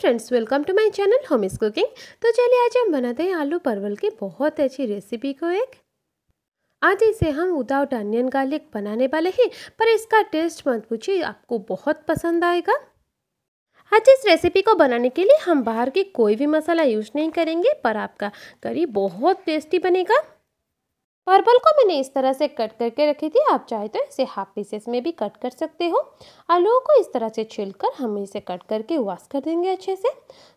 friends welcome to my channel home is cooking तो चलिए आज हम बनाते हैं आलू परवल की बहुत अच्छी रेसिपी को एक आज इसे हम विदाउट अनियन गार्लिक बनाने वाले हैं पर इसका टेस्ट मत पूछिए आपको बहुत पसंद आएगा आज इस रेसिपी को बनाने के लिए हम बाहर के कोई भी मसाला यूज नहीं करेंगे पर आपका करी बहुत टेस्टी बनेगा पर्पल को मैंने इस तरह से कट करके रखी थी आप चाहे तो इसे हाफ पीसेस में भी कट कर सकते हो आलू को इस तरह से छील कर हम इसे कट करके वॉश कर देंगे अच्छे से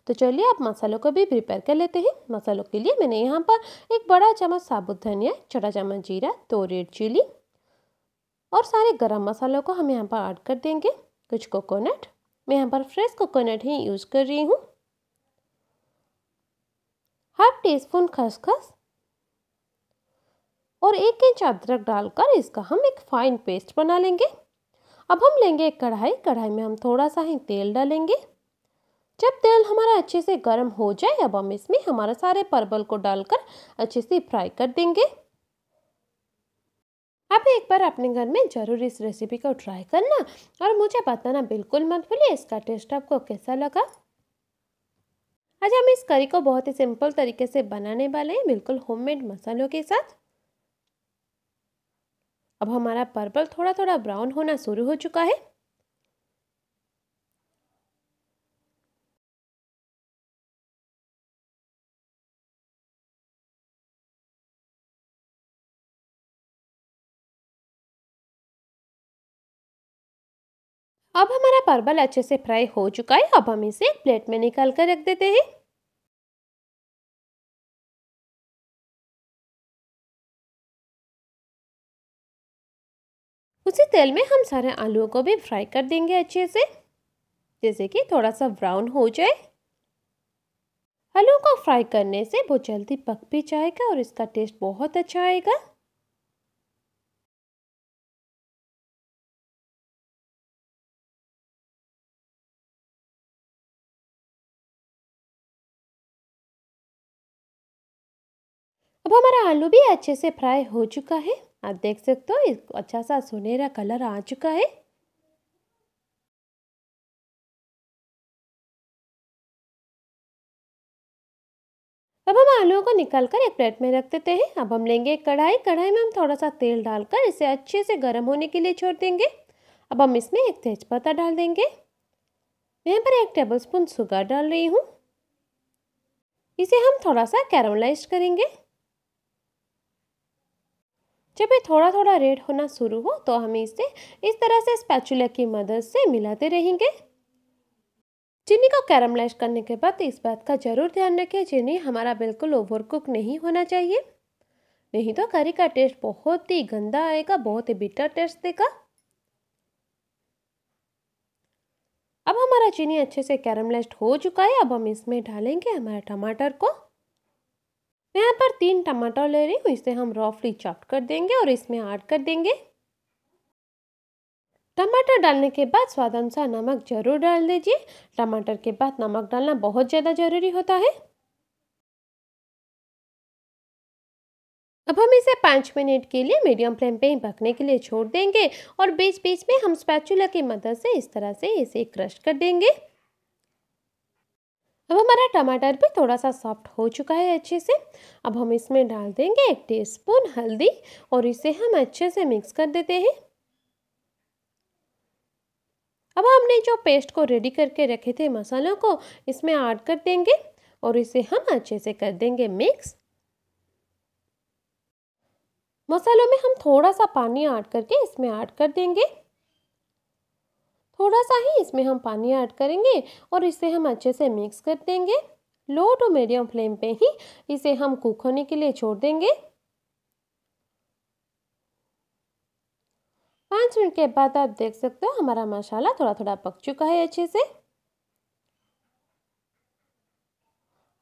तो चलिए आप मसालों को भी प्रिपेयर कर लेते हैं मसालों के लिए मैंने यहाँ पर एक बड़ा चम्मच साबुत धनिया छोटा चम्मच जीरा दो रेड चिली और सारे गर्म मसालों को हम यहाँ पर ऐड कर देंगे कुछ कोकोनट मैं यहाँ पर फ्रेश कोकोनट ही यूज़ कर रही हूँ हाफ टी स्पून खसखस और एक इंच अदरक डालकर इसका हम एक फाइन पेस्ट बना लेंगे अब हम लेंगे एक कढ़ाई कढ़ाई में हम थोड़ा सा ही तेल डालेंगे जब तेल हमारा अच्छे से गर्म हो जाए अब हम इसमें हमारा सारे परवल को डालकर अच्छे से फ्राई कर देंगे आप एक बार अपने घर में ज़रूर इस रेसिपी को ट्राई करना और मुझे बताना बिल्कुल मत भूलिए इसका टेस्ट आपको कैसा लगा आज हम इस करी को बहुत ही सिंपल तरीके से बनाने वाले हैं बिल्कुल होममेड मसालों के साथ अब हमारा पर्पल थोड़ा थोड़ा ब्राउन होना शुरू हो चुका है अब हमारा पर्पल अच्छे से फ्राई हो चुका है अब हम इसे प्लेट में निकाल कर रख देते हैं उसी तेल में हम सारे आलुओं को भी फ्राई कर देंगे अच्छे से जैसे कि थोड़ा सा ब्राउन हो जाए आलू को फ्राई करने से वो जल्दी पक भी जाएगा और इसका टेस्ट बहुत अच्छा आएगा अब हमारा आलू भी अच्छे से फ्राई हो चुका है आप देख सकते हो अच्छा सा सुनहरा कलर आ चुका है अब हम आलू को निकाल कर एक प्लेट में रख देते हैं अब हम लेंगे एक कढ़ाई कढ़ाई में हम थोड़ा सा तेल डालकर इसे अच्छे से गर्म होने के लिए छोड़ देंगे अब हम इसमें एक तेज़पत्ता डाल देंगे मैं यहाँ पर एक टेबलस्पून सुगर डाल रही हूँ इसे हम थोड़ा सा कैरमलाइज करेंगे जब ये थोड़ा थोड़ा रेड होना शुरू हो तो हमें इसे इस तरह से स्पैचुला की मदद से मिलाते रहेंगे चीनी को कैरमलाइज करने के बाद इस बात का जरूर ध्यान रखें चीनी हमारा बिल्कुल ओवर कुक नहीं होना चाहिए नहीं तो करी का टेस्ट बहुत ही गंदा आएगा बहुत ही बिटर टेस्ट देगा अब हमारा चीनी अच्छे से कैरमलाइज हो चुका है अब हम इसमें डालेंगे हमारे टमाटर को तो यहाँ पर तीन टमाटर ले रही हूँ इसे हम रॉफली चॉप कर देंगे और इसमें ऐड कर देंगे टमाटर डालने के बाद स्वाद अनुसार नमक जरूर डाल दीजिए टमाटर के बाद नमक डालना बहुत ज़्यादा ज़रूरी होता है अब हम इसे पाँच मिनट के लिए मीडियम फ्लेम पे ही पकने के लिए छोड़ देंगे और बीच बीच में हम स्पैचुला की मदद से इस तरह से इसे क्रश कर देंगे अब हमारा टमाटर भी थोड़ा सा सॉफ्ट हो चुका है अच्छे से अब हम इसमें डाल देंगे एक टीस्पून हल्दी और इसे हम अच्छे से मिक्स कर देते हैं अब हमने जो पेस्ट को रेडी करके रखे थे मसालों को इसमें ऐड कर देंगे और इसे हम अच्छे से कर देंगे मिक्स मसालों में हम थोड़ा सा पानी ऐड करके इसमें ऐड कर देंगे थोड़ा सा ही इसमें हम पानी ऐड करेंगे और इसे हम अच्छे से मिक्स कर देंगे लो टू मीडियम फ्लेम पे ही इसे हम कुक होने के लिए छोड़ देंगे पाँच मिनट के बाद आप देख सकते हो हमारा मसाला थोड़ा थोड़ा पक चुका है अच्छे से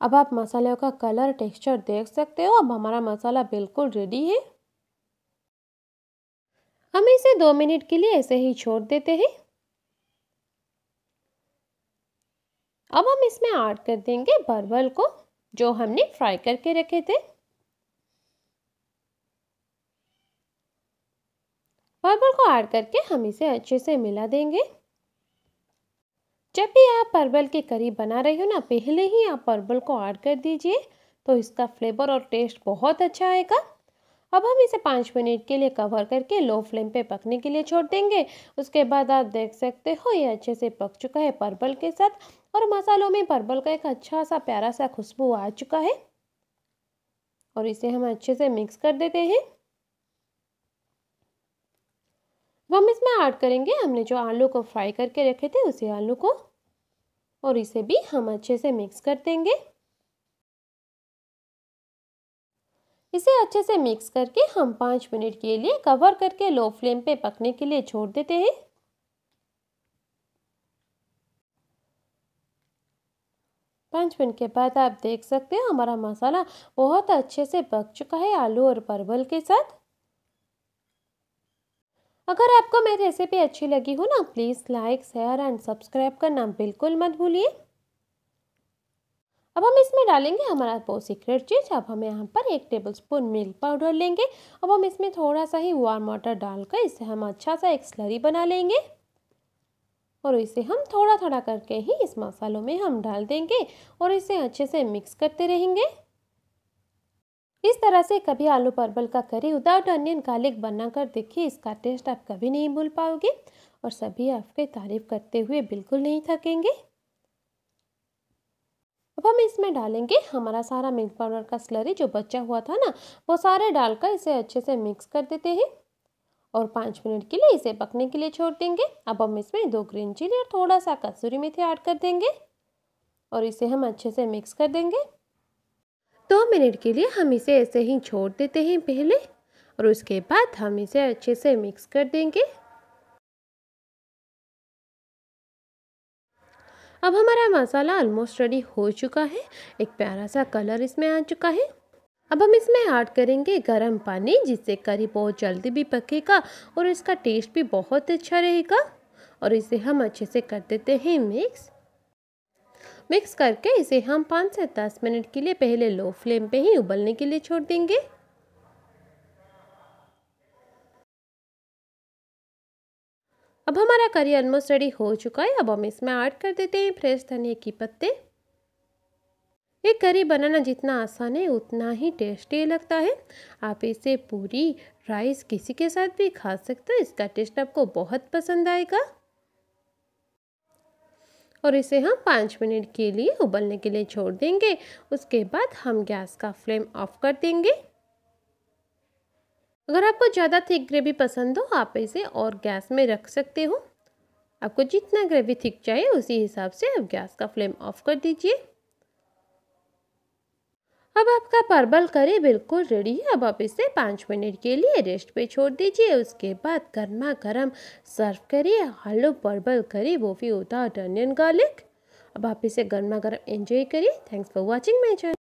अब आप मसाले का कलर टेक्सचर देख सकते हो अब हमारा मसाला बिल्कुल रेडी है हम इसे दो मिनट के लिए ऐसे ही छोड़ देते हैं अब हम इसमें ऐड कर देंगे परवल को जो हमने फ्राई करके रखे थे परवल को ऐड करके हम इसे अच्छे से मिला देंगे जब भी आप परवल के करीब बना रहे हो ना पहले ही आप परवल को ऐड कर दीजिए तो इसका फ्लेवर और टेस्ट बहुत अच्छा आएगा अब हम इसे पाँच मिनट के लिए कवर करके लो फ्लेम पे पकने के लिए छोड़ देंगे उसके बाद आप देख सकते हो ये अच्छे से पक चुका है पर्पल के साथ और मसालों में पर्पल का एक अच्छा सा प्यारा सा खुशबू आ चुका है और इसे हम अच्छे से मिक्स कर देते हैं हम इसमें ऐड करेंगे हमने जो आलू को फ्राई करके रखे थे उसी आलू को और इसे भी हम अच्छे से मिक्स कर देंगे इसे अच्छे से मिक्स करके हम पाँच मिनट के लिए कवर करके लो फ्लेम पे पकने के लिए छोड़ देते हैं पाँच मिनट के बाद आप देख सकते हैं हमारा मसाला बहुत अच्छे से पक चुका है आलू और परवल के साथ अगर आपको मेरी रेसिपी अच्छी लगी हो ना please like share and subscribe करना बिल्कुल मत भूलिए अब हम इसमें डालेंगे हमारा वो सीक्रेट चीज़ अब हम यहाँ पर एक टेबल स्पून मिल्क पाउडर लेंगे अब हम इसमें थोड़ा सा ही वार्म वाटर डालकर इसे हम अच्छा सा एक स्लरी बना लेंगे और इसे हम थोड़ा थोड़ा करके ही इस मसालों में हम डाल देंगे और इसे अच्छे से मिक्स करते रहेंगे इस तरह से कभी आलू परबल का करी विदाउट अनियन गार्लिक बनाकर देखिए इसका टेस्ट आप कभी नहीं भूल पाओगे और सभी आपकी तारीफ करते हुए बिल्कुल नहीं थकेंगे अब हम इसमें डालेंगे हमारा सारा मिल्क पाउडर का स्लरी जो बचा हुआ था ना वो सारे डालकर इसे अच्छे से मिक्स कर देते हैं और पाँच मिनट के लिए इसे पकने के लिए छोड़ देंगे अब हम इसमें दो ग्रीन चिली और थोड़ा सा कसूरी मेथी ऐड कर देंगे और इसे हम अच्छे से मिक्स कर देंगे दो मिनट के लिए हम इसे ऐसे ही छोड़ देते हैं पहले और उसके बाद हम इसे अच्छे से मिक्स कर देंगे अब हमारा मसाला ऑलमोस्ट रेडी हो चुका है एक प्यारा सा कलर इसमें आ चुका है अब हम इसमें ऐड करेंगे गर्म पानी जिससे करी बहुत जल्दी भी पकेगा और इसका टेस्ट भी बहुत अच्छा रहेगा और इसे हम अच्छे से कर देते हैं मिक्स मिक्स करके इसे हम पाँच से दस मिनट के लिए पहले लो फ्लेम पे ही उबलने के लिए छोड़ देंगे अब हमारा करी ऑलमोस्ट रेडी हो चुका है अब हम इसमें ऐड कर देते हैं फ्रेश धनिया की पत्ते ये करी बनाना जितना आसान है उतना ही टेस्टी लगता है आप इसे पूरी राइस किसी के साथ भी खा सकते हो इसका टेस्ट आपको बहुत पसंद आएगा और इसे हम पाँच मिनट के लिए उबलने के लिए छोड़ देंगे उसके बाद हम गैस का फ्लेम ऑफ कर देंगे अगर आपको ज़्यादा थिक ग्रेवी पसंद हो आप इसे और गैस में रख सकते हो आपको जितना ग्रेवी थिक चाहिए उसी हिसाब से आप गैस का फ्लेम ऑफ कर दीजिए अब आपका परबल करी बिल्कुल रेडी है अब आप इसे पाँच मिनट के लिए रेस्ट पे छोड़ दीजिए उसके बाद गर्मा गर्म सर्व करिए आलू परबल करी होता है अनियन गार्लिक अब आप इसे गर्मा गर्म एंजॉय करिए thanks for watching my channel